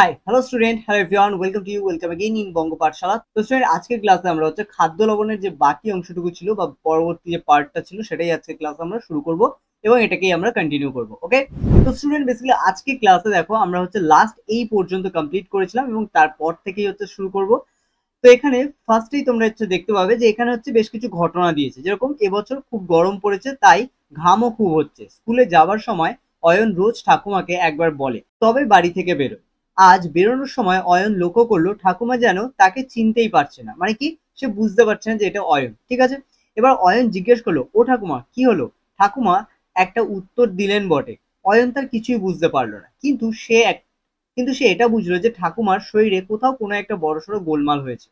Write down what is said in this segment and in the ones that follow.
high hello student hello everyone welcome to you welcome again in Banga Pathshala তো student আজকের ক্লাসে আমরা হচ্ছে খাদ্য লবণের যে বাকি অংশটুকু ছিল বা পরবর্তী যে পার্টটা ছিল সেটাই আজকে ক্লাস আমরা শুরু করব এবং এটাকেই আমরা কন্টিনিউ করব ওকে তো স্টুডেন্ট বেসিক্যালি আজকে ক্লাসে দেখো আমরা হচ্ছে লাস্ট এই পর্যন্ত কমপ্লিট করেছিলাম এবং তারপর থেকেই হচ্ছে শুরু করব তো এখানে ফার্স্টেই তোমরা হচ্ছে দেখতে পাবে যে এখানে হচ্ছে বেশ কিছু ঘটনা দিয়েছে যেরকম এবছর খুব গরম পড়েছে তাই ঘামও খুব হচ্ছে স্কুলে যাবার সময় অয়ন রোজ ঠাকুমাকে একবার বলে তবে বাড়ি থেকে বেরোয় আজ বেরোনোর সময় অয়ন লক্ষ্য করলো ঠাকুমা যেন তাকে চিনতেই পারছে না মানে কি সে বুঝতে পারছে না যে এটা অয়ন ঠিক আছে এবার অয়ন জিজ্ঞেস করলো ও ঠাকুমা কি হলো ঠাকুমা একটা উত্তর দিলেন বটে অয়ন তার কিছুই বুঝতে পারলো না কিন্তু সে এক কিন্তু সে এটা বুঝলো যে ঠাকুমার শরীরে কোথাও কোনো একটা বড়সড় গোলমাল হয়েছে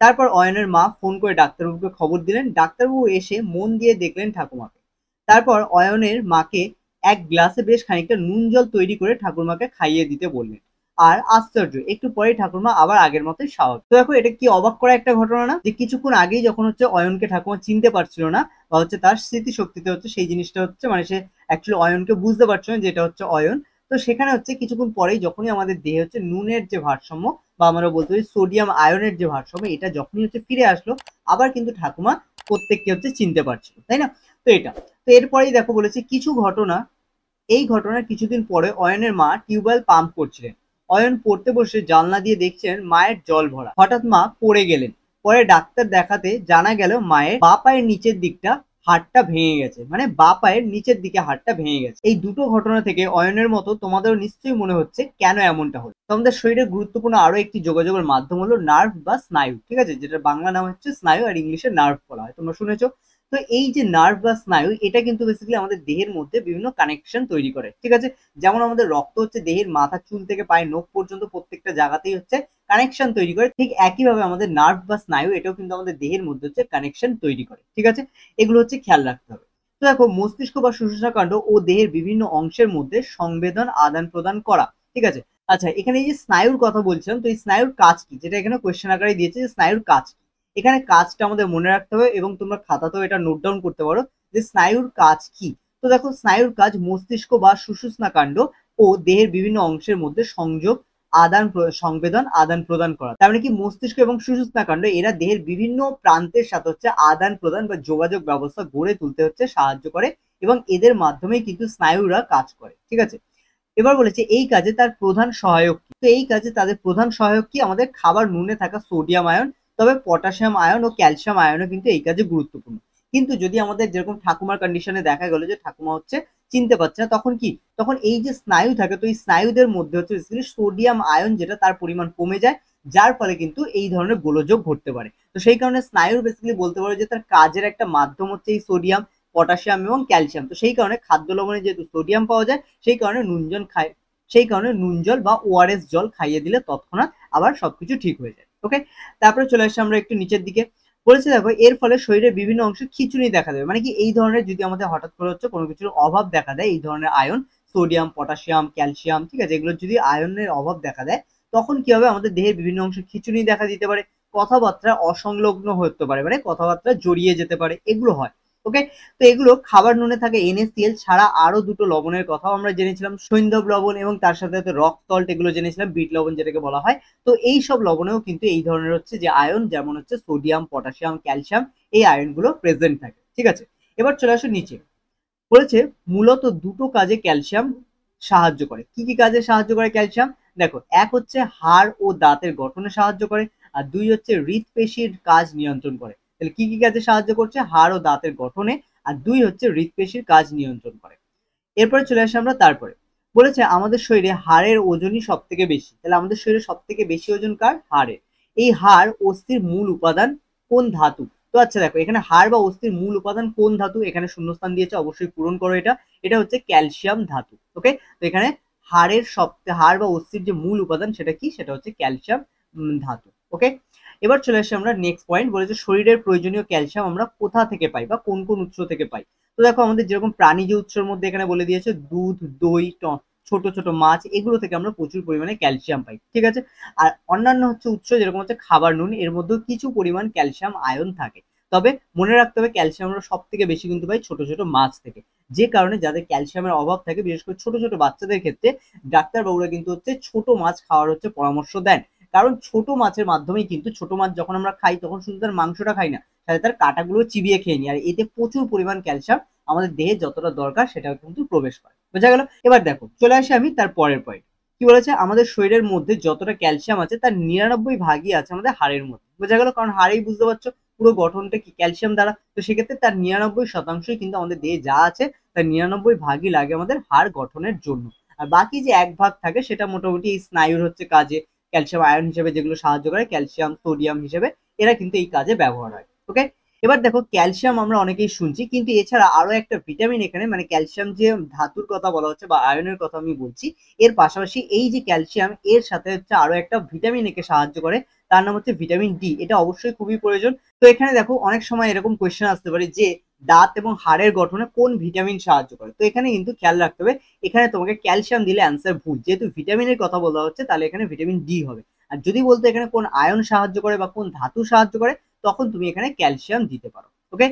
তারপর অয়নের মা ফোন করে ডাক্তারবাবুকে খবর দিলেন ডাক্তারবাবু এসে মন দিয়ে দেখলেন ঠাকুমাকে তারপর অয়নের মাকে এক গ্লাসে বেশ খানিকটা নুন জল তৈরি করে ঠাকুরমাকে খাইয়ে দিতে বললেন আর আশ্চর্য একটু পরে ঠাকুরমা আবার আগের মতো স্বাভাবিক তো দেখো এটা কি অবাক করা একটা ঘটনা না যে কিছুক্ষণ আগেই যখন হচ্ছে অয়নকে ঠাকুমা চিনতে পারছিল না বা হচ্ছে তার স্মৃতিশক্তিতে হচ্ছে সেই জিনিসটা হচ্ছে মানে সে অ্যাকচুয়ালি অয়নকে বুঝতে পারছিল না যেটা হচ্ছে অয়ন তো সেখানে হচ্ছে কিছুক্ষণ পরেই যখনই আমাদের দেহে হচ্ছে নুনের যে ভারসাম্য বা আমরা বলতে পারি সোডিয়াম আয়নের যে ভারসাম্য এটা যখনই হচ্ছে ফিরে আসলো আবার কিন্তু ঠাকুমা প্রত্যেককে হচ্ছে চিনতে পারছিল তাই না তো এটা তো এরপরেই দেখো বলেছে কিছু ঘটনা এই ঘটনার কিছুদিন পরে অয়নের মা টিউবওয়েল পাম্প করছিলেন অয়ন পড়তে বসে জানলা দিয়ে দেখছেন মায়ের জল ভরা হঠাৎ মা পড়ে গেলেন পরে ডাক্তার দেখাতে জানা গেল মায়ের বা পায়ের নিচের দিকটা হাটটা ভেঙে গেছে মানে বা পায়ের নিচের দিকে হাটটা ভেঙে গেছে এই দুটো ঘটনা থেকে অয়নের মতো তোমাদের নিশ্চয়ই মনে হচ্ছে কেন এমনটা হলো তোমাদের শরীরের গুরুত্বপূর্ণ আরো একটি যোগাযোগের মাধ্যম হলো নার্ভ বা স্নায়ু ঠিক আছে যেটা বাংলা নাম হচ্ছে স্নায়ু আর ইংলিশে নার্ভ বলা হয় তোমরা শুনেছো তো এই যে নার্ভ বা স্নায়ু এটা কিন্তু বেসিক্যালি আমাদের দেহের মধ্যে বিভিন্ন কানেকশন তৈরি করে ঠিক আছে যেমন আমাদের রক্ত হচ্ছে দেহের মাথা চুল থেকে পায়ে নখ পর্যন্ত প্রত্যেকটা জায়গাতেই হচ্ছে কানেকশন তৈরি করে ঠিক একইভাবে আমাদের নার্ভ বা স্নায়ু এটাও কিন্তু আমাদের দেহের মধ্যে হচ্ছে কানেকশন তৈরি করে ঠিক আছে এগুলো হচ্ছে খেয়াল রাখতে হবে তো দেখো মস্তিষ্ক বা কাণ্ড ও দেহের বিভিন্ন অংশের মধ্যে সংবেদন আদান প্রদান করা ঠিক আছে আচ্ছা এখানে এই যে স্নায়ুর কথা বলছিলাম তো এই স্নায়ুর কাজ কি যেটা এখানে কোয়েশ্চেন আকারে দিয়েছে যে স্নায়ুর কাজ কি এখানে কাজটা আমাদের মনে রাখতে হবে এবং তোমরা খাতাতেও এটা নোট ডাউন করতে পারো যে স্নায়ুর কাজ কি তো দেখো স্নায়ুর কাজ মস্তিষ্ক বা কাণ্ড ও দেহের বিভিন্ন অংশের মধ্যে সংযোগ আদান সংবেদন আদান প্রদান করা তার মানে কি মস্তিষ্ক এবং সুষুষ্ণাকাণ্ড এরা দেহের বিভিন্ন প্রান্তের সাথে হচ্ছে আদান প্রদান বা যোগাযোগ ব্যবস্থা গড়ে তুলতে হচ্ছে সাহায্য করে এবং এদের মাধ্যমে কিন্তু স্নায়ুরা কাজ করে ঠিক আছে এবার বলেছে এই কাজে তার প্রধান সহায়ক তো এই কাজে তাদের প্রধান সহায়ক কি আমাদের খাবার নুনে থাকা সোডিয়াম আয়ন তবে পটাশিয়াম আয়ন ও ক্যালসিয়াম আয়নও কিন্তু এই কাজে গুরুত্বপূর্ণ কিন্তু যদি আমাদের যেরকম ঠাকুমার কন্ডিশনে দেখা গেল যে ঠাকুমা হচ্ছে চিনতে পারছে না তখন কি তখন এই যে স্নায়ু থাকে তো এই স্নায়ুদের মধ্যে হচ্ছে সোডিয়াম আয়ন যেটা তার পরিমাণ কমে যায় যার ফলে কিন্তু এই ধরনের গোলযোগ ঘটতে পারে তো সেই কারণে স্নায়ুর বেসিক্যালি বলতে পারে যে তার কাজের একটা মাধ্যম হচ্ছে এই সোডিয়াম পটাশিয়াম এবং ক্যালসিয়াম তো সেই কারণে খাদ্য লবণে যেহেতু সোডিয়াম পাওয়া যায় সেই কারণে নুনজন খায় সেই কারণে নুন জল বা ওআরএস জল খাইয়ে দিলে তৎক্ষণাৎ আবার সবকিছু ঠিক হয়ে যায় ওকে তারপরে চলে আসছে আমরা একটু নিচের দিকে বলেছে দেখো এর ফলে শরীরের বিভিন্ন অংশ খিচুড়ি দেখা দেবে মানে কি এই ধরনের যদি আমাদের হঠাৎ করে হচ্ছে কোনো কিছুর অভাব দেখা দেয় এই ধরনের আয়ন সোডিয়াম পটাশিয়াম ক্যালসিয়াম ঠিক আছে এগুলো যদি আয়নের অভাব দেখা দেয় তখন কি হবে আমাদের দেহের বিভিন্ন অংশ খিচুড়ি দেখা দিতে পারে কথাবার্তা অসংলগ্ন হতে পারে মানে কথাবার্তা জড়িয়ে যেতে পারে এগুলো হয় ওকে তো এগুলো খাবার নুনে থাকে এনএসিএল ছাড়া আরো দুটো লবণের কথাও আমরা জেনেছিলাম সৈন্ধব লবণ এবং তার সাথে সাথে রক সল্ট এগুলো জেনেছিলাম বিট লবণ যেটাকে বলা হয় তো এই সব লবণেও কিন্তু এই ধরনের হচ্ছে যে আয়ন যেমন হচ্ছে সোডিয়াম পটাশিয়াম ক্যালসিয়াম এই আয়নগুলো প্রেজেন্ট থাকে ঠিক আছে এবার চলে আসো নিচে বলেছে মূলত দুটো কাজে ক্যালসিয়াম সাহায্য করে কি কি কাজে সাহায্য করে ক্যালসিয়াম দেখো এক হচ্ছে হাড় ও দাঁতের গঠনে সাহায্য করে আর দুই হচ্ছে হৃদপেশির কাজ নিয়ন্ত্রণ করে তাহলে কি কি কাজে সাহায্য করছে হাড় ও দাঁতের গঠনে আর দুই হচ্ছে হৃৎপেশির কাজ নিয়ন্ত্রণ করে এরপরে চলে আসি আমরা তারপরে বলেছে আমাদের শরীরে হাড়ের ওজনই সব থেকে বেশি তাহলে আমাদের শরীরে সব থেকে বেশি ওজন কার হাড়ের এই হাড় অস্থির মূল উপাদান কোন ধাতু তো আচ্ছা দেখো এখানে হাড় বা অস্থির মূল উপাদান কোন ধাতু এখানে শূন্যস্থান দিয়েছে অবশ্যই পূরণ করো এটা এটা হচ্ছে ক্যালসিয়াম ধাতু ওকে তো এখানে হাড়ের সব হাড় বা অস্থির যে মূল উপাদান সেটা কি সেটা হচ্ছে ক্যালসিয়াম ধাতু ওকে এবার চলে আসি আমরা নেক্সট পয়েন্ট বলেছে শরীরের প্রয়োজনীয় ক্যালসিয়াম আমরা কোথা থেকে পাই বা কোন কোন উৎস থেকে পাই তো দেখো আমাদের যেরকম প্রাণীজ উৎসের মধ্যে এখানে বলে দিয়েছে দুধ দই ছোট ছোট মাছ এগুলো থেকে আমরা প্রচুর পরিমাণে ক্যালসিয়াম পাই ঠিক আছে আর অন্যান্য হচ্ছে উৎস যেরকম হচ্ছে খাবার নুন এর মধ্যেও কিছু পরিমাণ ক্যালসিয়াম আয়ন থাকে তবে মনে রাখতে হবে ক্যালসিয়াম আমরা সব থেকে বেশি কিন্তু পাই ছোট ছোট মাছ থেকে যে কারণে যাদের ক্যালসিয়ামের অভাব থাকে বিশেষ করে ছোট ছোট বাচ্চাদের ক্ষেত্রে ডাক্তারবাবুরা কিন্তু হচ্ছে ছোট মাছ খাওয়ার হচ্ছে পরামর্শ দেন কারণ ছোট মাছের মাধ্যমেই কিন্তু ছোট মাছ যখন আমরা খাই তখন শুধু তার মাংসটা খাই না সাথে তার কাটাগুলো চিবিয়ে খেয়ে নিই আর এতে প্রচুর পরিমাণ ক্যালসিয়াম আমাদের দেহে যতটা দরকার সেটাও কিন্তু প্রবেশ করে বোঝা গেল এবার দেখো চলে আসি আমি তার পরের পয়েন্ট কি বলেছে আমাদের শরীরের মধ্যে যতটা ক্যালসিয়াম আছে তার নিরানব্বই ভাগই আছে আমাদের হাড়ের মধ্যে বোঝা গেল কারণ হাড়েই বুঝতে পারছো পুরো গঠনটা কি ক্যালসিয়াম দ্বারা তো সেক্ষেত্রে তার নিরানব্বই শতাংশই কিন্তু আমাদের দেহে যা আছে তার নিরানব্বই ভাগই লাগে আমাদের হাড় গঠনের জন্য আর বাকি যে এক ভাগ থাকে সেটা মোটামুটি এই স্নায়ুর হচ্ছে কাজে ক্যালসিয়াম আয়ন হিসেবে যেগুলো সাহায্য করে ক্যালসিয়াম সোডিয়াম হিসেবে এরা কিন্তু এই কাজে ব্যবহার হয় ওকে এবার দেখো ক্যালসিয়াম আমরা অনেকেই শুনছি কিন্তু এছাড়া আরো একটা ভিটামিন এখানে মানে ক্যালসিয়াম যে ধাতুর কথা বলা হচ্ছে বা আয়নের কথা আমি বলছি এর পাশাপাশি এই যে ক্যালসিয়াম এর সাথে হচ্ছে আরো একটা ভিটামিন একে সাহায্য করে তার নাম হচ্ছে ভিটামিন ডি এটা অবশ্যই খুবই প্রয়োজন তো এখানে দেখো অনেক সময় এরকম কোয়েশ্চেন আসতে পারে যে দাঁত এবং হাড়ের গঠনে কোন ভিটামিন সাহায্য করে তো এখানে কিন্তু খেয়াল রাখতে হবে এখানে তোমাকে ক্যালসিয়াম দিলে অ্যান্সার ভুল যেহেতু ভিটামিনের কথা বলা হচ্ছে তাহলে এখানে ভিটামিন ডি হবে আর যদি বলতে এখানে কোন আয়ন সাহায্য করে বা কোন ধাতু সাহায্য করে তখন তুমি এখানে ক্যালসিয়াম দিতে পারো ওকে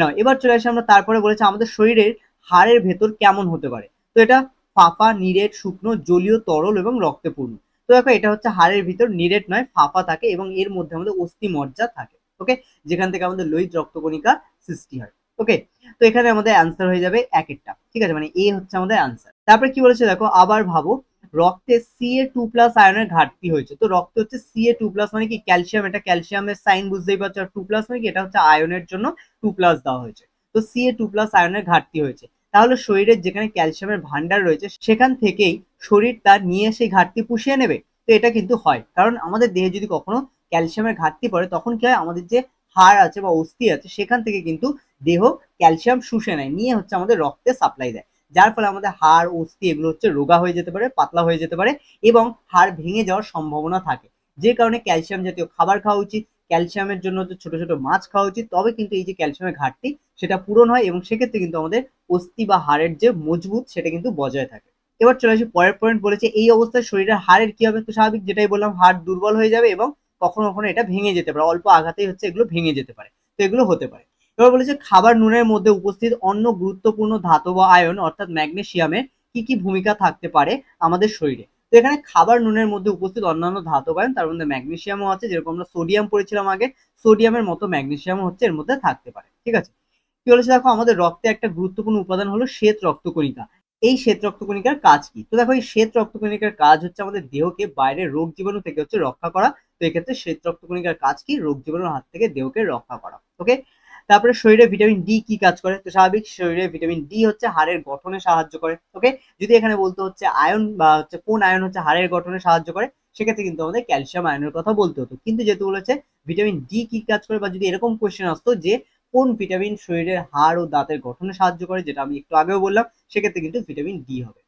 না এবার চলে আসে আমরা তারপরে বলেছি আমাদের শরীরের হাড়ের ভেতর কেমন হতে পারে তো এটা ফাঁপা নিরেট শুকনো জলীয় তরল এবং রক্তে পূর্ণ তো দেখো এটা হচ্ছে হাড়ের ভিতর নিরেট নয় ফাঁপা থাকে এবং এর মধ্যে আমাদের অস্থি মজ্জা থাকে ওকে যেখান থেকে আমাদের লোহিত রক্তকণিকা সৃষ্টি হয় ওকে তো এখানে আমাদের অ্যান্সার হয়ে যাবে এক একটা ঠিক আছে মানে এ হচ্ছে আমাদের অ্যান্সার তারপরে কি বলেছে দেখো আবার ভাবো রক্তে সি এ টু প্লাস আয়নের ঘাটতি হয়েছে তো রক্ত হচ্ছে সি এ টু প্লাস মানে কি ক্যালসিয়াম এটা ক্যালসিয়ামের সাইন বুঝতেই পারছো আর টু প্লাস মানে কি এটা হচ্ছে আয়নের জন্য টু প্লাস দেওয়া হয়েছে তো সি এ টু প্লাস আয়নের ঘাটতি হয়েছে তাহলে শরীরের যেখানে ক্যালসিয়ামের ভান্ডার রয়েছে সেখান থেকেই শরীর তার নিয়ে সেই ঘাটতি পুষিয়ে নেবে তো এটা কিন্তু হয় কারণ আমাদের দেহে যদি কখনো ক্যালসিয়ামের ঘাটতি পড়ে তখন কি হয় আমাদের যে হাড় আছে বা অস্থি আছে সেখান থেকে কিন্তু দেহ ক্যালসিয়াম শুষে নেয় নিয়ে হচ্ছে আমাদের রক্তে সাপ্লাই দেয় যার ফলে আমাদের হাড় অস্থি এগুলো হচ্ছে রোগা হয়ে যেতে পারে পাতলা হয়ে যেতে পারে এবং হাড় ভেঙে যাওয়ার সম্ভাবনা থাকে যে কারণে ক্যালসিয়াম জাতীয় খাবার খাওয়া উচিত ক্যালসিয়ামের জন্য হচ্ছে ছোট ছোট মাছ খাওয়া উচিত তবে কিন্তু এই যে ক্যালসিয়ামের ঘাটতি সেটা পূরণ হয় এবং সেক্ষেত্রে কিন্তু আমাদের অস্থি বা হাড়ের যে মজবুত সেটা কিন্তু বজায় থাকে এবার চলে আসি পরের পয়েন্ট বলেছে এই অবস্থায় শরীরের হাড়ের কি হবে তো স্বাভাবিক যেটাই বললাম হাড় দুর্বল হয়ে যাবে এবং কখনো কখনো এটা ভেঙে যেতে পারে অল্প আঘাতেই হচ্ছে এগুলো ভেঙে যেতে পারে তো এগুলো হতে পারে এবার বলেছে খাবার নুনের মধ্যে উপস্থিত অন্য গুরুত্বপূর্ণ ধাতব আয়ন অর্থাৎ ম্যাগনেশিয়ামে কি কি ভূমিকা থাকতে পারে আমাদের শরীরে তো এখানে খাবার নুনের মধ্যে উপস্থিত অন্যান্য ধাতব আয়ন তার মধ্যে ম্যাগনেশিয়ামও আছে যেরকম আমরা সোডিয়াম পড়েছিলাম আগে সোডিয়ামের মতো ম্যাগনেশিয়াম হচ্ছে এর মধ্যে থাকতে পারে ঠিক আছে কি বলেছে দেখো আমাদের রক্তে একটা গুরুত্বপূর্ণ উপাদান হলো শ্বেত রক্তকণিকা এই শ্বেত রক্তকণিকার কাজ কি তো দেখো এই শ্বেত রক্তকণিকার কাজ হচ্ছে আমাদের দেহকে বাইরে রোগ জীবাণু থেকে হচ্ছে রক্ষা করা তো এক্ষেত্রে শ্বেত রক্তকণিকার কাজ কি রোগ জীবাণুর হাত থেকে দেহকে রক্ষা করা ওকে তারপরে শরীরে ভিটামিন ডি কি কাজ করে তো স্বাভাবিক শরীরে ভিটামিন ডি হচ্ছে হাড়ের গঠনে সাহায্য করে ওকে যদি এখানে বলতে হচ্ছে আয়ন বা হচ্ছে কোন আয়ন হচ্ছে হাড়ের গঠনে সাহায্য করে সেক্ষেত্রে কিন্তু আমাদের ক্যালসিয়াম আয়নের কথা বলতে হতো কিন্তু যেহেতু বলেছে ভিটামিন ডি কি কাজ করে বা যদি এরকম কোয়েশ্চেন আসতো যে কোন ভিটামিন শরীরের হাড় ও দাঁতের গঠনে সাহায্য করে যেটা আমি একটু আগেও বললাম সেক্ষেত্রে কিন্তু ভিটামিন ডি হবে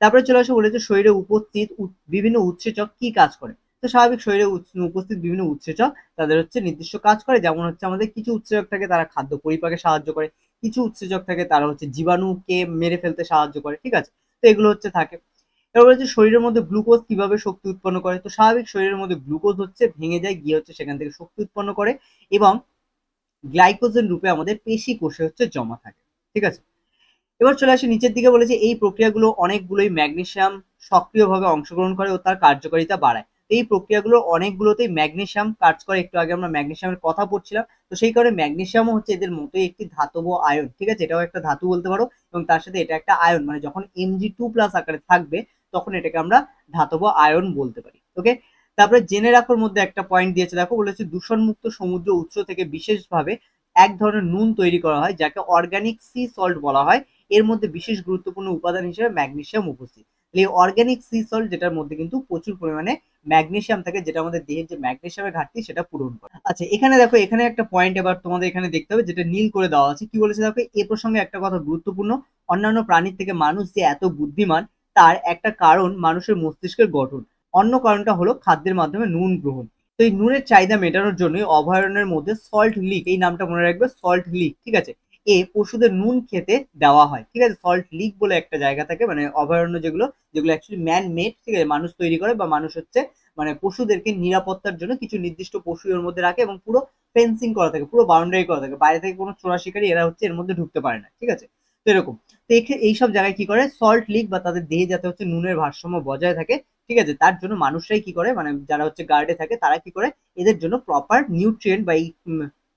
তারপরে চলে আসে বলেছে শরীরে উপস্থিত বিভিন্ন উৎসেচক কি কাজ করে তো স্বাভাবিক শরীরে উপস্থিত বিভিন্ন উৎসেচক তাদের হচ্ছে নির্দিষ্ট কাজ করে যেমন হচ্ছে আমাদের কিছু উৎসেচক থাকে তারা খাদ্য পরিপাকে সাহায্য করে কিছু উৎসেচক থাকে তারা হচ্ছে জীবাণুকে মেরে ফেলতে সাহায্য করে ঠিক আছে তো এগুলো হচ্ছে থাকে এরপর হচ্ছে শরীরের মধ্যে গ্লুকোজ কিভাবে শক্তি উৎপন্ন করে তো স্বাভাবিক শরীরের মধ্যে গ্লুকোজ হচ্ছে ভেঙে যায় গিয়ে হচ্ছে সেখান থেকে শক্তি উৎপন্ন করে এবং গ্লাইকোজেন রূপে আমাদের পেশি কোষে হচ্ছে জমা থাকে ঠিক আছে এবার চলে আসি নিচের দিকে বলেছে এই প্রক্রিয়াগুলো অনেকগুলোই ম্যাগনেশিয়াম সক্রিয়ভাবে অংশগ্রহণ করে ও তার কার্যকারিতা বাড়ায় এই প্রক্রিয়াগুলো অনেকগুলোতেই ম্যাগনেশিয়াম কাজ করে একটু আগে আমরা ম্যাগনেশিয়ামের কথা পড়ছিলাম তো সেই কারণে ম্যাগনেশিয়ামও হচ্ছে এদের মতোই একটি ধাতব আয়ন ঠিক আছে এটাও একটা ধাতু বলতে পারো এবং তার সাথে এটা একটা আয়ন মানে যখন এমজি টু প্লাস আকারে থাকবে তখন এটাকে আমরা ধাতব আয়ন বলতে পারি ওকে তারপরে জেনে রাখার মধ্যে একটা পয়েন্ট দিয়েছে দেখো বলেছে দূষণমুক্ত সমুদ্র উৎস থেকে বিশেষভাবে এক ধরনের নুন তৈরি করা হয় যাকে অর্গানিক সি সল্ট বলা হয় এর মধ্যে বিশেষ গুরুত্বপূর্ণ উপাদান হিসেবে ম্যাগনেশিয়াম উপস্থিত তাহলে এই অর্গ্যানিক সি সল্ট যেটার মধ্যে কিন্তু প্রচুর পরিমাণে ম্যাগনেশিয়াম থাকে যেটা আমাদের দেহের যে ম্যাগনেশিয়ামের ঘাটতি সেটা পূরণ করে আচ্ছা এখানে দেখো এখানে একটা পয়েন্ট এবার তোমাদের এখানে দেখতে হবে যেটা নীল করে দেওয়া আছে কি বলেছে দেখো এ প্রসঙ্গে একটা কথা গুরুত্বপূর্ণ অন্যান্য প্রাণীর থেকে মানুষ যে এত বুদ্ধিমান তার একটা কারণ মানুষের মস্তিষ্কের গঠন অন্য কারণটা হলো খাদ্যের মাধ্যমে নুন গ্রহণ তো এই নুনের চাহিদা মেটানোর জন্য অভয়ারণ্যের মধ্যে সল্ট লিক এই নামটা মনে রাখবে সল্ট লিক ঠিক আছে এ পশুদের নুন খেতে দেওয়া হয় ঠিক আছে সল্ট লিক বলে একটা জায়গা থাকে মানে অভয়ারণ্য যেগুলো যেগুলো অ্যাকচুয়ালি ম্যান মেড ঠিক আছে মানুষ তৈরি করে বা মানুষ হচ্ছে মানে পশুদেরকে নিরাপত্তার জন্য কিছু নির্দিষ্ট পশু এর মধ্যে রাখে এবং পুরো ফেন্সিং করা থাকে পুরো বাউন্ডারি করা থাকে বাইরে থেকে কোনো চোরা শিকারী এরা হচ্ছে এর মধ্যে ঢুকতে পারে না ঠিক আছে তো এরকম তো এইসব জায়গায় কি করে সল্ট লিক বা তাদের দেহে যাতে হচ্ছে নুনের ভারসাম্য বজায় থাকে ঠিক আছে তার জন্য মানুষরাই কি করে মানে যারা হচ্ছে গার্ডে থাকে তারা কি করে এদের জন্য প্রপার নিউট্রিয়েন্ট বা এই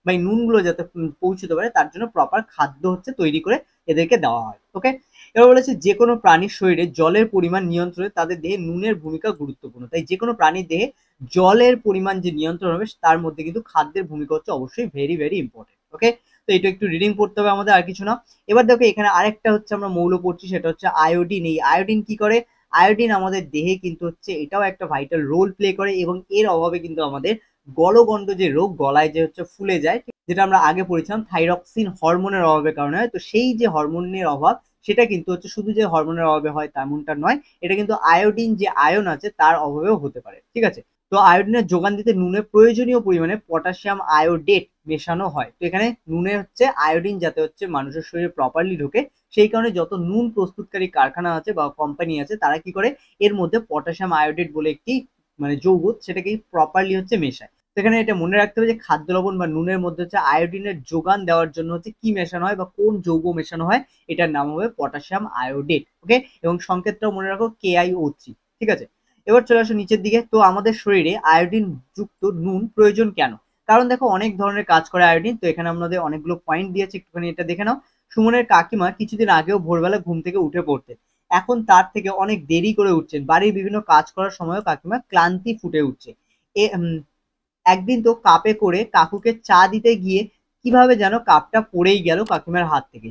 বা এই নুনগুলো যাতে পৌঁছতে পারে তার জন্য প্রপার খাদ্য হচ্ছে তৈরি করে এদেরকে দেওয়া হয় ওকে এবার বলেছে যে কোনো প্রাণীর শরীরে জলের পরিমাণ নিয়ন্ত্রণে তাদের দেহে নুনের ভূমিকা গুরুত্বপূর্ণ তাই যে কোনো প্রাণীর দেহে জলের পরিমাণ যে নিয়ন্ত্রণ হবে তার মধ্যে কিন্তু খাদ্যের ভূমিকা হচ্ছে অবশ্যই ভেরি ভেরি ইম্পর্টেন্ট ওকে তো এটা একটু রিডিং পড়তে হবে আমাদের আর কিছু না এবার দেখো এখানে আরেকটা হচ্ছে আমরা মৌল পড়ছি সেটা হচ্ছে আয়োডিন এই আয়োডিন কি করে আয়োডিন আমাদের দেহে কিন্তু হচ্ছে এটাও একটা ভাইটাল রোল প্লে করে এবং এর অভাবে কিন্তু আমাদের গলগণ্ড যে রোগ গলায় যে হচ্ছে ফুলে যায় যেটা আমরা আগে পড়েছিলাম থাইরক্সিন হরমোনের অভাবের কারণে হয় তো সেই যে হরমোনের অভাব সেটা কিন্তু হচ্ছে শুধু যে হরমোনের অভাবে হয় তেমনটা নয় এটা কিন্তু আয়োডিন যে আয়ন আছে তার অভাবেও হতে পারে ঠিক আছে তো আয়োডিনের যোগান দিতে নুনে প্রয়োজনীয় পরিমাণে পটাশিয়াম আয়োডেট মেশানো হয় তো এখানে নুনে হচ্ছে আয়োডিন যাতে হচ্ছে মানুষের শরীরে প্রপারলি ঢোকে সেই কারণে যত নুন প্রস্তুতকারী কারখানা আছে বা কোম্পানি আছে তারা কি করে এর মধ্যে পটাশিয়াম আয়োডেট বলে একটি মানে যৌগ সেটাকেই প্রপারলি হচ্ছে মেশায় সেখানে এটা মনে রাখতে হবে যে খাদ্য লবণ বা নুনের মধ্যে হচ্ছে আয়োডিনের যোগান দেওয়ার জন্য হচ্ছে কি মেশানো হয় বা কোন যৌগ মেশানো হয় এটার নাম হবে পটাশিয়াম আয়োডেট ওকে এবং সংকেতটাও মনে রাখো কে আই ও থ্রি ঠিক আছে এবার চলে আসো নিচের দিকে তো আমাদের শরীরে আয়োডিন যুক্ত নুন প্রয়োজন কেন কারণ দেখো অনেক ধরনের কাজ করে আয়োডিন তো এখানে আমাদের অনেকগুলো পয়েন্ট দিয়েছে একটুখানি এটা দেখে নাও সুমনের কাকিমা কিছুদিন আগেও ভোরবেলা ঘুম থেকে উঠে পড়তেন এখন তার থেকে অনেক দেরি করে উঠছেন বাড়ির বিভিন্ন কাজ করার সময়ও কাকিমা ক্লান্তি ফুটে উঠছে এ একদিন তো কাপে করে কাকুকে চা দিতে গিয়ে কিভাবে যেন কাপটা পড়েই গেল কাকিমার হাত থেকে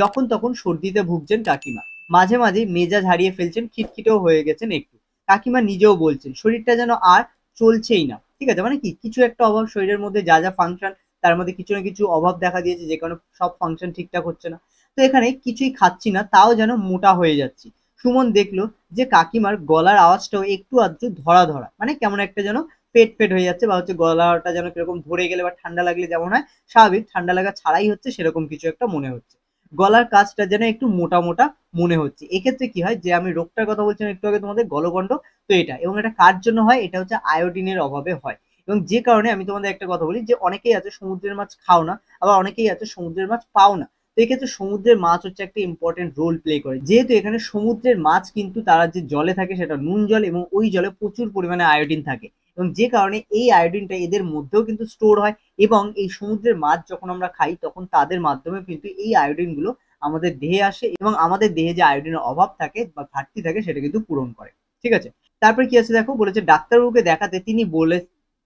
যখন তখন সর্দিতে ভুগছেন কাকিমা মাঝে মাঝে মেজাজ হারিয়ে ফেলছেন খিটখিটেও হয়ে গেছেন একটু কাকিমা নিজেও বলছেন শরীরটা যেন আর চলছেই না ঠিক আছে মানে কি কিছু একটা অভাব শরীরের মধ্যে যা যা ফাংশন তার মধ্যে কিছু না কিছু অভাব দেখা দিয়েছে যে কারণে সব ফাংশন ঠিকঠাক হচ্ছে না তো এখানে কিছুই খাচ্ছি না তাও যেন মোটা হয়ে যাচ্ছি সুমন দেখলো যে কাকিমার গলার আওয়াজটাও একটু আধটু ধরা ধরা মানে কেমন একটা যেন পেট পেট হয়ে যাচ্ছে বা হচ্ছে গলাটা যেন কিরকম ধরে গেলে বা ঠান্ডা লাগলে যেমন হয় স্বাভাবিক ঠান্ডা লাগা ছাড়াই হচ্ছে সেরকম কিছু একটা মনে হচ্ছে গলার কাজটা যেন একটু মোটা মোটা মনে হচ্ছে এক্ষেত্রে কি হয় যে আমি রোগটার কথা বলছিলাম একটু আগে তোমাদের গলগণ্ড তো এটা এবং এটা কার জন্য হয় এটা হচ্ছে আয়োডিনের অভাবে হয় এবং যে কারণে আমি তোমাদের একটা কথা বলি যে অনেকেই আছে সমুদ্রের মাছ খাও না আবার অনেকেই আছে সমুদ্রের মাছ পাও না তো এক্ষেত্রে সমুদ্রের মাছ হচ্ছে একটা ইম্পর্টেন্ট রোল প্লে করে যেহেতু এখানে সমুদ্রের মাছ কিন্তু তারা যে জলে থাকে সেটা নুন জল এবং ওই জলে প্রচুর পরিমাণে আয়োডিন থাকে এবং যে কারণে এই আয়োডিনটা এদের মধ্যেও কিন্তু স্টোর হয় এবং এই সমুদ্রের মাছ যখন আমরা খাই তখন তাদের মাধ্যমে কিন্তু এই আয়োডিনগুলো আমাদের দেহে আসে এবং আমাদের দেহে যে আয়োডিনের অভাব থাকে বা ঘাটতি থাকে সেটা কিন্তু পূরণ করে ঠিক আছে তারপরে কি আছে দেখো বলেছে ডাক্তারবাবুকে দেখাতে তিনি বলে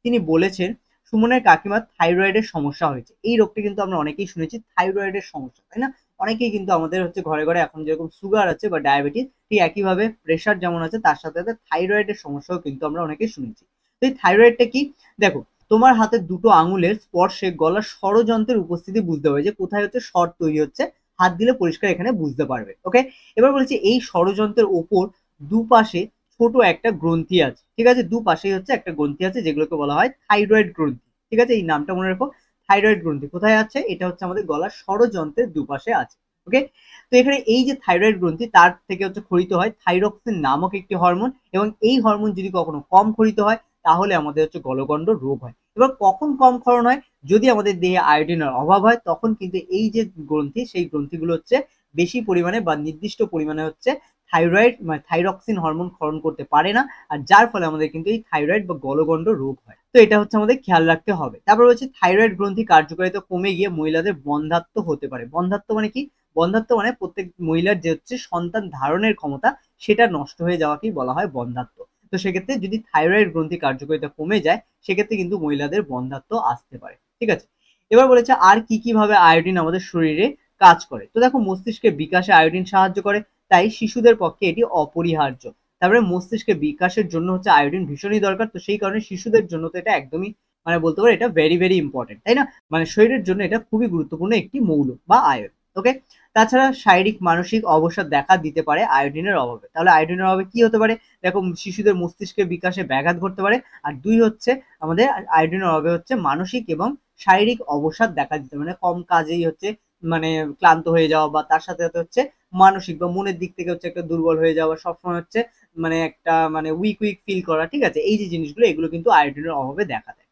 তিনি বলেছেন সুমনের কাকিমার থাইরয়েডের সমস্যা হয়েছে এই রোগটি কিন্তু আমরা অনেকেই শুনেছি থাইরয়েডের সমস্যা তাই না অনেকেই কিন্তু আমাদের হচ্ছে ঘরে ঘরে এখন যেরকম সুগার আছে বা ডায়াবেটিস ঠিক একইভাবে প্রেশার যেমন আছে তার সাথে সাথে থাইরয়েডের সমস্যাও কিন্তু আমরা অনেকেই শুনেছি তো এই থাইরয়েডটা কি দেখো তোমার হাতে দুটো আঙুলের স্পর্শে গলার ষড়যন্ত্রের উপস্থিতি বুঝতে পারবে যে কোথায় হচ্ছে স্বর তৈরি হচ্ছে হাত দিলে পরিষ্কার এখানে বুঝতে পারবে ওকে এবার বলছি এই ষড়যন্ত্রের ওপর দুপাশে ছোট একটা গ্রন্থি আছে ঠিক আছে দু পাশেই হচ্ছে একটা গ্রন্থি আছে যেগুলোকে বলা হয় থাইরয়েড গ্রন্থি ঠিক আছে এই নামটা মনে রাখো থাইরয়েড গ্রন্থি কোথায় আছে এটা হচ্ছে আমাদের গলার ষড়যন্ত্রের দুপাশে আছে ওকে তো এখানে এই যে থাইরয়েড গ্রন্থি তার থেকে হচ্ছে খরিত হয় থাইরক্সিন নামক একটি হরমোন এবং এই হরমোন যদি কখনো কম খরিত হয় তাহলে আমাদের হচ্ছে গলগণ্ড রোগ হয় এবার কখন কম ক্ষরণ হয় যদি আমাদের দেহে আয়োডিনের অভাব হয় তখন কিন্তু এই যে গ্রন্থি সেই গ্রন্থিগুলো হচ্ছে বেশি পরিমাণে বা নির্দিষ্ট পরিমাণে হচ্ছে থাইরয়েড মানে থাইরক্সিন হরমোন ক্ষরণ করতে পারে না আর যার ফলে আমাদের কিন্তু এই থাইরয়েড বা গলগণ্ড রোগ হয় তো এটা হচ্ছে আমাদের খেয়াল রাখতে হবে তারপর হচ্ছে থাইরয়েড গ্রন্থি কার্যকারিতা কমে গিয়ে মহিলাদের বন্ধাত্ম হতে পারে বন্ধাত্ম মানে কি বন্ধাত্ম মানে প্রত্যেক মহিলার যে হচ্ছে সন্তান ধারণের ক্ষমতা সেটা নষ্ট হয়ে যাওয়াকেই বলা হয় বন্ধাত্ম তো সেক্ষেত্রে যদি থাইরয়েড গ্রন্থি কার্যকারিতা কমে যায় সেক্ষেত্রে কিন্তু মহিলাদের বন্ধাত্ম আসতে পারে ঠিক আছে এবার বলেছে আর কি কিভাবে আয়োডিন আমাদের শরীরে কাজ করে তো দেখো মস্তিষ্কের বিকাশে আয়োডিন সাহায্য করে তাই শিশুদের পক্ষে এটি অপরিহার্য তারপরে মস্তিষ্কের বিকাশের জন্য হচ্ছে আয়োডিন ভীষণই দরকার তো সেই কারণে শিশুদের জন্য তো এটা একদমই মানে বলতে পারে এটা ভেরি ভেরি ইম্পর্টেন্ট তাই না মানে শরীরের জন্য এটা খুবই গুরুত্বপূর্ণ একটি মৌল বা আয়ন ওকে তাছাড়া শারীরিক মানসিক অবসাদ দেখা দিতে পারে আয়োডিনের অভাবে তাহলে আয়োডিনের অভাবে কি হতে পারে দেখো শিশুদের মস্তিষ্কের বিকাশে ব্যাঘাত ঘটতে পারে আর দুই হচ্ছে আমাদের আয়োডিনের অভাবে হচ্ছে মানসিক এবং শারীরিক অবসাদ দেখা দিতে মানে কম কাজেই হচ্ছে মানে ক্লান্ত হয়ে যাওয়া বা তার সাথে সাথে হচ্ছে মানসিক বা মনের দিক থেকে হচ্ছে একটা দুর্বল হয়ে যাওয়া সবসময় হচ্ছে মানে একটা মানে উইক উইক ফিল করা ঠিক আছে এই যে জিনিসগুলো এগুলো কিন্তু আয়োডিনের অভাবে দেখা দেয়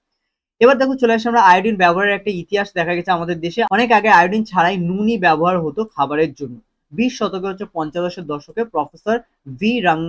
এবার দেখো চলে আসে আমরা আয়োডিন ব্যবহারের একটা ইতিহাস দেখা গেছে আমাদের দেশে অনেক আগে আয়োডিন ছাড়াই নুনি ব্যবহার হতো খাবারের জন্য বিশ শতকে হচ্ছে পঞ্চদশের দশকে প্রফেসর ভি রাং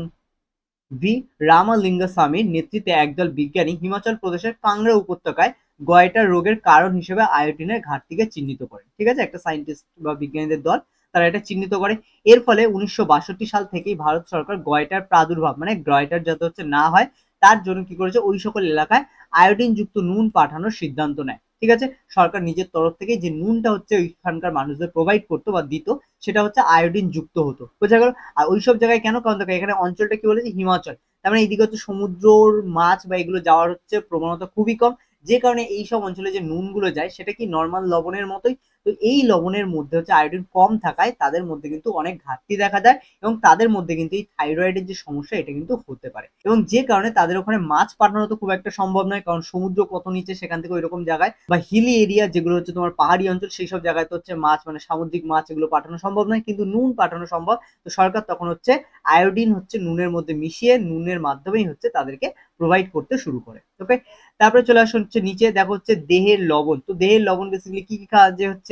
ভি রামালিঙ্গস্বামীর নেতৃত্বে একদল বিজ্ঞানী হিমাচল প্রদেশের কাংড়া উপত্যকায় গয়টার রোগের কারণ হিসেবে আয়োডিনের ঘাটতিকে চিহ্নিত করে ঠিক আছে একটা সায়েন্টিস্ট বা বিজ্ঞানীদের দল তারা এটা চিহ্নিত করে এর ফলে উনিশশো সাল থেকেই ভারত সরকার গয়টার প্রাদুর্ভাব মানে গয়টার যাতে হচ্ছে না হয় তার জন্য কি করেছে ওই সকল এলাকায় আয়োডিন যুক্ত নুন পাঠানোর সিদ্ধান্ত নেয় ঠিক আছে সরকার নিজের তরফ থেকে যে নুনটা হচ্ছে ওইখানকার মানুষদের প্রোভাইড করতো বা দিত সেটা হচ্ছে আয়োডিন যুক্ত হতো বোঝা গেল আর সব জায়গায় কেন কারণ দেখো এখানে অঞ্চলটা কি বলেছে হিমাচল তার মানে এদিকে হচ্ছে সমুদ্রর মাছ বা এগুলো যাওয়ার হচ্ছে প্রবণতা খুবই কম যে কারণে এই সব অঞ্চলে যে নুনগুলো যায় সেটা কি নর্মাল লবণের মতোই তো এই লবণের মধ্যে হচ্ছে আয়োডিন কম থাকায় তাদের মধ্যে কিন্তু অনেক ঘাটতি দেখা যায় এবং তাদের মধ্যে কিন্তু এই থাইরয়েডের যে সমস্যা এটা কিন্তু হতে পারে এবং যে কারণে তাদের ওখানে মাছ পাঠানো তো খুব একটা সম্ভব নয় কারণ সমুদ্র কত নিচে সেখান থেকে ওই রকম জায়গায় বা হিলি এরিয়া যেগুলো হচ্ছে তোমার পাহাড়ি অঞ্চল সেই সব জায়গায় তো হচ্ছে মাছ মানে সামুদ্রিক মাছ এগুলো পাঠানো সম্ভব নয় কিন্তু নুন পাঠানো সম্ভব তো সরকার তখন হচ্ছে আয়োডিন হচ্ছে নুনের মধ্যে মিশিয়ে নুনের মাধ্যমেই হচ্ছে তাদেরকে প্রোভাইড করতে শুরু করে ওকে তারপরে চলে আসুন হচ্ছে নিচে দেখো হচ্ছে দেহের লবণ তো দেহের লবণ বেসিক্যালি কি কি কাজে হচ্ছে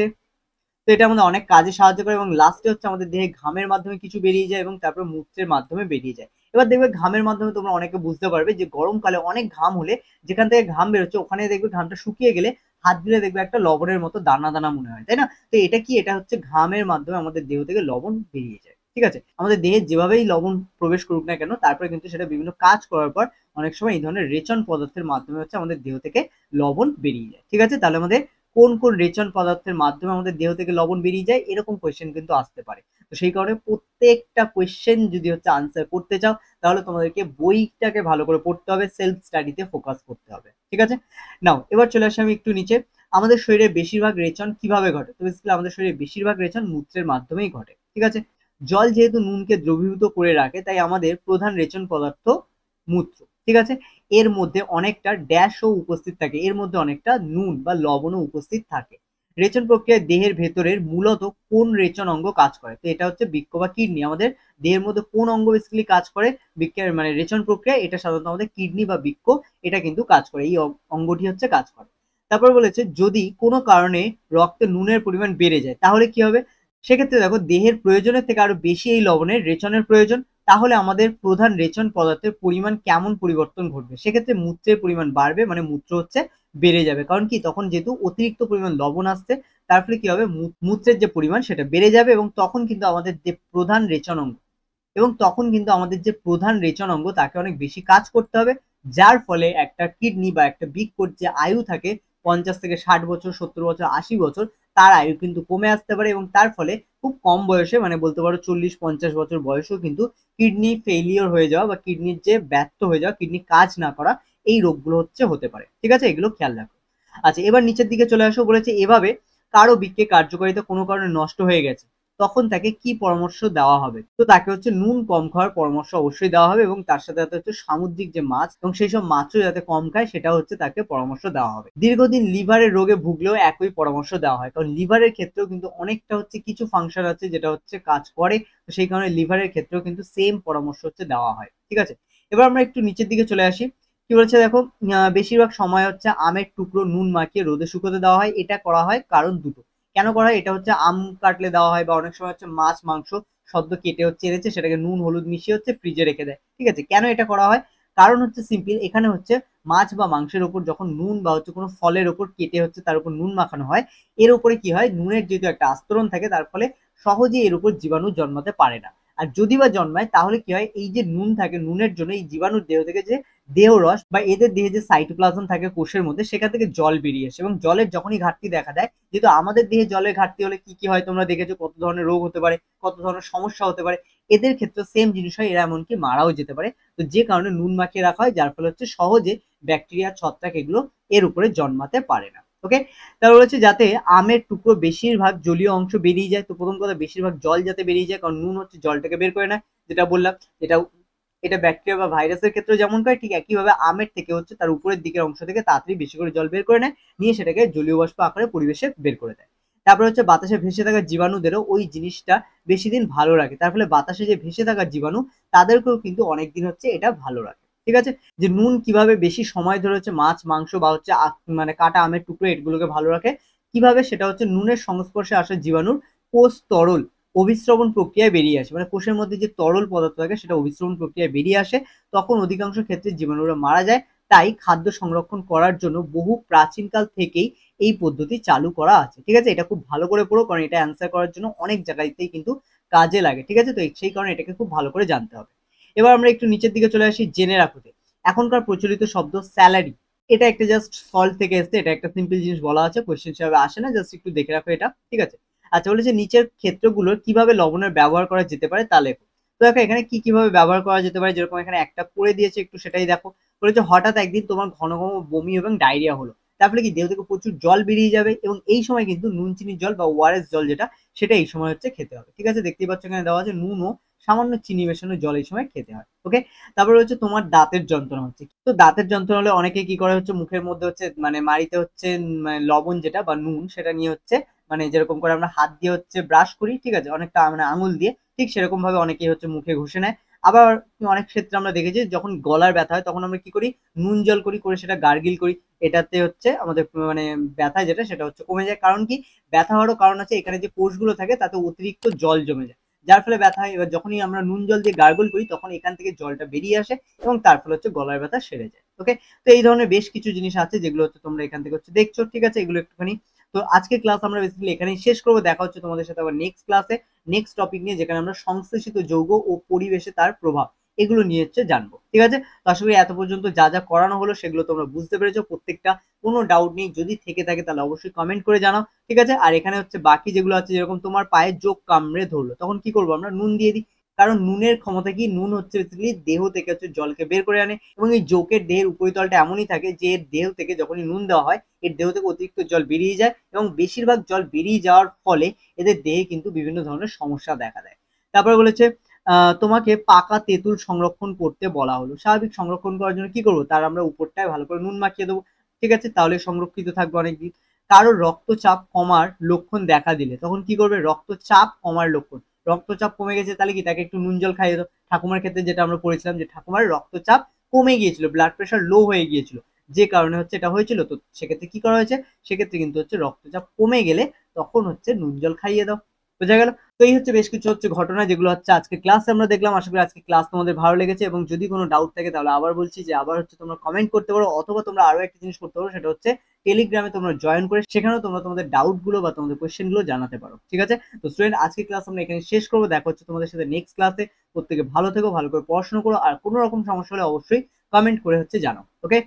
তো এটা আমাদের অনেক কাজে সাহায্য করে এবং লাস্টে হচ্ছে আমাদের দেহে ঘামের মাধ্যমে কিছু বেরিয়ে যায় এবং তারপর মূত্রের মাধ্যমে বেরিয়ে যায় এবার দেখবে ঘামের মাধ্যমে তোমরা অনেকে বুঝতে পারবে যে গরমকালে অনেক ঘাম হলে যেখান থেকে ঘাম বেরোচ্ছে ওখানে দেখবে ঘামটা শুকিয়ে গেলে হাত দিলে দেখবে একটা লবণের মতো দানা দানা মনে হয় তাই না তো এটা কি এটা হচ্ছে ঘামের মাধ্যমে আমাদের দেহ থেকে লবণ বেরিয়ে যায় ঠিক আছে আমাদের দেহে যেভাবেই লবণ প্রবেশ করুক না কেন তারপরে কিন্তু সেটা বিভিন্ন কাজ করার পর অনেক সময় এই ধরনের রেচন পদার্থের মাধ্যমে হচ্ছে আমাদের দেহ থেকে লবণ বেরিয়ে যায় ঠিক আছে তাহলে আমাদের কোন কোন রেচন পদার্থের মাধ্যমে আমাদের দেহ থেকে লবণ বেরিয়ে যায় এরকম কোয়েশ্চেন কিন্তু আসতে পারে তো সেই কারণে প্রত্যেকটা কোয়েশ্চেন যদি হচ্ছে আনসার করতে চাও তাহলে তোমাদেরকে বইটাকে ভালো করে পড়তে হবে সেলফ স্টাডিতে ফোকাস করতে হবে ঠিক আছে নাও এবার চলে আসি আমি একটু নিচে আমাদের শরীরে বেশিরভাগ রেচন কিভাবে ঘটে তো বেসিক্যালি আমাদের শরীরে বেশিরভাগ রেচন মূত্রের মাধ্যমেই ঘটে ঠিক আছে জল যেহেতু নুনকে দ্রবীভূত করে রাখে তাই আমাদের প্রধান রেচন পদার্থ মূত্র ঠিক আছে এর মধ্যে অনেকটা ড্যাশও উপস্থিত থাকে এর মধ্যে অনেকটা নুন বা লবণও উপস্থিত থাকে রেচন প্রক্রিয়ায় দেহের ভেতরের মূলত কোন রেচন অঙ্গ কাজ করে তো এটা হচ্ছে বৃক্ষ বা কিডনি আমাদের দেহের মধ্যে কোন অঙ্গ বেসিক্যালি কাজ করে বৃক্ষের মানে রেচন প্রক্রিয়া এটা সাধারণত আমাদের কিডনি বা বৃক্ষ এটা কিন্তু কাজ করে এই অঙ্গটি হচ্ছে কাজ করে তারপর বলেছে যদি কোনো কারণে রক্তে নুনের পরিমাণ বেড়ে যায় তাহলে কি হবে সেক্ষেত্রে দেখো দেহের প্রয়োজনের থেকে আরো বেশি এই লবণের রেচনের প্রয়োজন তাহলে আমাদের প্রধান রেচন পদার্থের পরিমাণ কেমন পরিবর্তন ঘটবে সেক্ষেত্রে মূত্রের পরিমাণ বাড়বে মানে মূত্র হচ্ছে বেড়ে যাবে কারণ কি তখন যেহেতু অতিরিক্ত পরিমাণ লবণ আসছে তার ফলে কি হবে মূত্রের যে পরিমাণ সেটা বেড়ে যাবে এবং তখন কিন্তু আমাদের যে প্রধান রেচন অঙ্গ এবং তখন কিন্তু আমাদের যে প্রধান রেচন অঙ্গ তাকে অনেক বেশি কাজ করতে হবে যার ফলে একটা কিডনি বা একটা কোর যে আয়ু থাকে পঞ্চাশ থেকে ষাট বছর সত্তর বছর আশি বছর তার আয়ু কিন্তু কমে আসতে পারে এবং তার ফলে খুব কম বয়সে মানে বলতে পারো চল্লিশ পঞ্চাশ বছর বয়সেও কিন্তু কিডনি ফেলিওর হয়ে যাওয়া বা কিডনির যে ব্যর্থ হয়ে যাওয়া কিডনি কাজ না করা এই রোগগুলো হচ্ছে হতে পারে ঠিক আছে এগুলো খেয়াল রাখো আচ্ছা এবার নিচের দিকে চলে আসো বলেছে এভাবে কারো বিক্রে কার্যকারিতা কোনো কারণে নষ্ট হয়ে গেছে তখন তাকে কি পরামর্শ দেওয়া হবে তো তাকে হচ্ছে নুন কম খাওয়ার পরামর্শ অবশ্যই দেওয়া হবে এবং তার সাথে হচ্ছে সামুদ্রিক যে মাছ এবং সেই সব মাছও যাতে কম খায় সেটা হচ্ছে তাকে পরামর্শ দেওয়া হবে দীর্ঘদিন লিভারের রোগে ভুগলেও একই পরামর্শ দেওয়া হয় কারণ লিভারের ক্ষেত্রেও কিন্তু অনেকটা হচ্ছে কিছু ফাংশন আছে যেটা হচ্ছে কাজ করে তো সেই কারণে লিভারের ক্ষেত্রেও কিন্তু সেম পরামর্শ হচ্ছে দেওয়া হয় ঠিক আছে এবার আমরা একটু নিচের দিকে চলে আসি কি বলছে দেখো বেশিরভাগ সময় হচ্ছে আমের টুকরো নুন মাখিয়ে রোদে শুকোতে দেওয়া হয় এটা করা হয় কারণ দুটো কেন করা হয় এটা হচ্ছে আম কাটলে দেওয়া হয় বা অনেক সময় হচ্ছে মাছ মাংস সদ্য কেটে হচ্ছে এনেছে সেটাকে নুন হলুদ মিশিয়ে হচ্ছে ফ্রিজে রেখে দেয় ঠিক আছে কেন এটা করা হয় কারণ হচ্ছে সিম্পল এখানে হচ্ছে মাছ বা মাংসের ওপর যখন নুন বা হচ্ছে কোনো ফলের ওপর কেটে হচ্ছে তার উপর নুন মাখানো হয় এর উপরে কি হয় নুনের যেহেতু একটা আস্তরণ থাকে তার ফলে সহজে এর উপর জীবাণু জন্মাতে পারে না আর যদি বা জন্মায় তাহলে কি হয় এই যে নুন থাকে নুনের জন্য এই জীবাণুর দেহ থেকে যে দেহ রস বা এদের দেহে যে সাইটোপ্লাজম থাকে কোষের মধ্যে সেখান থেকে জল বেরিয়ে আসে এবং জলের যখনই ঘাটতি দেখা দেয় যেহেতু আমাদের দেহে জলের ঘাটতি হলে কি কি হয় তোমরা দেখেছো কত ধরনের রোগ হতে পারে কত ধরনের সমস্যা হতে পারে এদের ক্ষেত্রে সেম জিনিস হয় এরা এমনকি মারাও যেতে পারে তো যে কারণে নুন মাখিয়ে রাখা হয় যার ফলে হচ্ছে সহজে ব্যাকটেরিয়া ছত্রাক এগুলো এর উপরে জন্মাতে পারে না ওকে তাহলে বলেছে যাতে আমের টুকরো বেশিরভাগ জলীয় অংশ বেরিয়ে যায় তো প্রথম কথা বেশিরভাগ জল যাতে বেরিয়ে যায় কারণ নুন হচ্ছে জলটাকে বের করে নেয় যেটা বললাম এটা এটা ব্যাকটেরিয়া বা ভাইরাসের ক্ষেত্রে যেমন করে ঠিক একইভাবে আমের থেকে হচ্ছে তার উপরের দিকের অংশ থেকে তাড়াতাড়ি বেশি করে জল বের করে নেয় নিয়ে সেটাকে জলীয় বাষ্প আকারে পরিবেশে বের করে দেয় তারপরে হচ্ছে বাতাসে ভেসে থাকা জীবাণুদেরও ওই জিনিসটা বেশি দিন ভালো রাখে তার ফলে বাতাসে যে ভেসে থাকা জীবাণু তাদেরকেও কিন্তু অনেক দিন হচ্ছে এটা ভালো রাখে ঠিক আছে যে নুন কিভাবে বেশি সময় ধরে হচ্ছে মাছ মাংস বা হচ্ছে মানে কাটা আমের টুকরো এগুলোকে ভালো রাখে কিভাবে সেটা হচ্ছে নুনের সংস্পর্শে আসা জীবাণুর কোষ তরল অভিশ্রবণ প্রক্রিয়ায় বেরিয়ে আসে মানে কোষের মধ্যে যে তরল পদার্থ থাকে সেটা অভিশ্রবণ প্রক্রিয়ায় বেরিয়ে আসে তখন অধিকাংশ ক্ষেত্রে জীবাণুরা মারা যায় তাই খাদ্য সংরক্ষণ করার জন্য বহু প্রাচীনকাল থেকেই এই পদ্ধতি চালু করা আছে ঠিক আছে এটা খুব ভালো করে পড়ো কারণ এটা অ্যান্সার করার জন্য অনেক জায়গাতেই কিন্তু কাজে লাগে ঠিক আছে তো সেই কারণে এটাকে খুব ভালো করে জানতে হবে এবার আমরা একটু নিচের দিকে চলে আসি জেনে রাখুতে এখনকার প্রচলিত শব্দ স্যালারি এটা একটা জাস্ট সল্ট থেকে এসছে এটা একটা সিম্পল জিনিস বলা আছে কোয়েশ্চেন হিসাবে আসে না জাস্ট একটু দেখে রাখো এটা ঠিক আছে আচ্ছা বলেছে নিচের ক্ষেত্রগুলোর কিভাবে লবণের ব্যবহার করা যেতে পারে তা লেখো তো দেখো এখানে কি কিভাবে ব্যবহার করা যেতে পারে যেরকম এখানে একটা করে দিয়েছে একটু সেটাই দেখো বলেছে হঠাৎ একদিন তোমার ঘন ঘন বমি এবং ডায়রিয়া হলো তারপরে কি দেহ থেকে প্রচুর জল বেরিয়ে যাবে এবং এই সময় কিন্তু নুন চিনির জল বা ওয়ারেস জল যেটা সেটা এই সময় হচ্ছে খেতে হবে ঠিক আছে দেখতেই পাচ্ছ এখানে দেওয়া আছে নুন ও সামান্য চিনি মেশানো জল এই সময় খেতে হয় ওকে তারপর হচ্ছে তোমার দাঁতের যন্ত্রণা হচ্ছে তো দাঁতের যন্ত্রণা হলে অনেকে কি করে হচ্ছে মুখের মধ্যে হচ্ছে মানে মাড়িতে হচ্ছে মানে লবণ যেটা বা নুন সেটা নিয়ে হচ্ছে মানে যেরকম করে আমরা হাত দিয়ে হচ্ছে ব্রাশ করি ঠিক আছে অনেকটা মানে আঙুল দিয়ে ঠিক সেরকম ভাবে অনেকেই হচ্ছে মুখে ঘুষে নেয় আবার অনেক ক্ষেত্রে আমরা দেখেছি যখন গলার ব্যথা হয় তখন আমরা কি করি নুন জল করি করে সেটা গার্গিল করি এটাতে হচ্ছে আমাদের মানে ব্যথা যেটা সেটা হচ্ছে কমে যায় কারণ কি ব্যথা হওয়ারও কারণ আছে এখানে যে কোষগুলো থাকে তাতে অতিরিক্ত জল জমে যায় যার ফলে ব্যথা হয় এবার যখনই আমরা নুন জল দিয়ে গার্গল করি তখন এখান থেকে জলটা বেরিয়ে আসে এবং তার ফলে হচ্ছে গলার ব্যথা সেরে যায় ওকে তো এই ধরনের বেশ কিছু জিনিস আছে যেগুলো হচ্ছে তোমরা এখান থেকে হচ্ছে দেখছো ঠিক আছে এগুলো একটুখানি তো আজকে ক্লাস আমরা বেসিক্যালি এখানেই শেষ করবো দেখা হচ্ছে তোমাদের সাথে আবার নেক্সট ক্লাসে নেক্সট টপিক নিয়ে যেখানে আমরা সংশ্লেষিত যৌগ ও পরিবেশে তার প্রভাব এগুলো নিয়ে হচ্ছে জানবো ঠিক আছে তো করি এত পর্যন্ত যা যা করানো হলো সেগুলো তোমরা বুঝতে পেরেছো প্রত্যেকটা কোনো ডাউট নেই যদি থেকে থাকে তাহলে অবশ্যই কমেন্ট করে জানাও ঠিক আছে আর এখানে হচ্ছে বাকি যেগুলো আছে যেরকম তোমার পায়ে যোগ কামড়ে ধরলো তখন কি করবো আমরা নুন দিয়ে দিই কারণ নুনের ক্ষমতা কি নুন হচ্ছে দেহ থেকে হচ্ছে জলকে বের করে আনে এবং এই জোকের দেহের উপরিতলটা এমনই থাকে যে এর দেহ থেকে যখনই নুন দেওয়া হয় এর দেহ থেকে অতিরিক্ত জল বেরিয়ে যায় এবং বেশিরভাগ জল বেরিয়ে যাওয়ার ফলে এদের দেহে কিন্তু বিভিন্ন ধরনের সমস্যা দেখা দেয় তারপরে বলেছে তোমাকে পাকা তেঁতুল সংরক্ষণ করতে বলা হলো স্বাভাবিক সংরক্ষণ করার জন্য কি করবো তার আমরা উপরটায় ভালো করে নুন মাখিয়ে দেবো ঠিক আছে তাহলে সংরক্ষিত থাকবে অনেকদিন কারো রক্তচাপ কমার লক্ষণ দেখা দিলে তখন কি করবে রক্তচাপ কমার লক্ষণ রক্তচাপ কমে গেছে তাহলে কি তাকে একটু নুন জল খাইয়ে দাও ঠাকুমার ক্ষেত্রে যেটা আমরা পড়েছিলাম যে ঠাকুমার রক্তচাপ কমে গিয়েছিল ব্লাড প্রেশার লো হয়ে গিয়েছিল যে কারণে হচ্ছে এটা হয়েছিল তো সেক্ষেত্রে কি করা হয়েছে সেক্ষেত্রে কিন্তু হচ্ছে রক্তচাপ কমে গেলে তখন হচ্ছে নুন জল খাইয়ে দাও বোঝা গেল তো এই হচ্ছে বেশ কিছু হচ্ছে ঘটনা যেগুলো হচ্ছে আজকে ক্লাসে আমরা দেখলাম আশা করি আজকে ক্লাস তোমাদের ভালো লেগেছে এবং যদি কোনো ডাউট থাকে তাহলে আবার বলছি যে আবার হচ্ছে তোমরা কমেন্ট করতে পারো অথবা তোমরা আরও একটা জিনিস করতে পারো সেটা হচ্ছে টেলিগ্রামে তোমরা জয়েন করে সেখানেও তোমরা তোমাদের ডাউটগুলো বা তোমাদের কোয়েশ্চেনগুলো জানাতে পারো ঠিক আছে তো স্টুডেন্ট আজকে ক্লাস আমরা এখানে শেষ করবো দেখা হচ্ছে তোমাদের সাথে নেক্সট ক্লাসে প্রত্যেকে ভালো থেকো ভালো করে পড়াশোনা করো আর কোনো রকম সমস্যা হলে অবশ্যই কমেন্ট করে হচ্ছে জানাও ওকে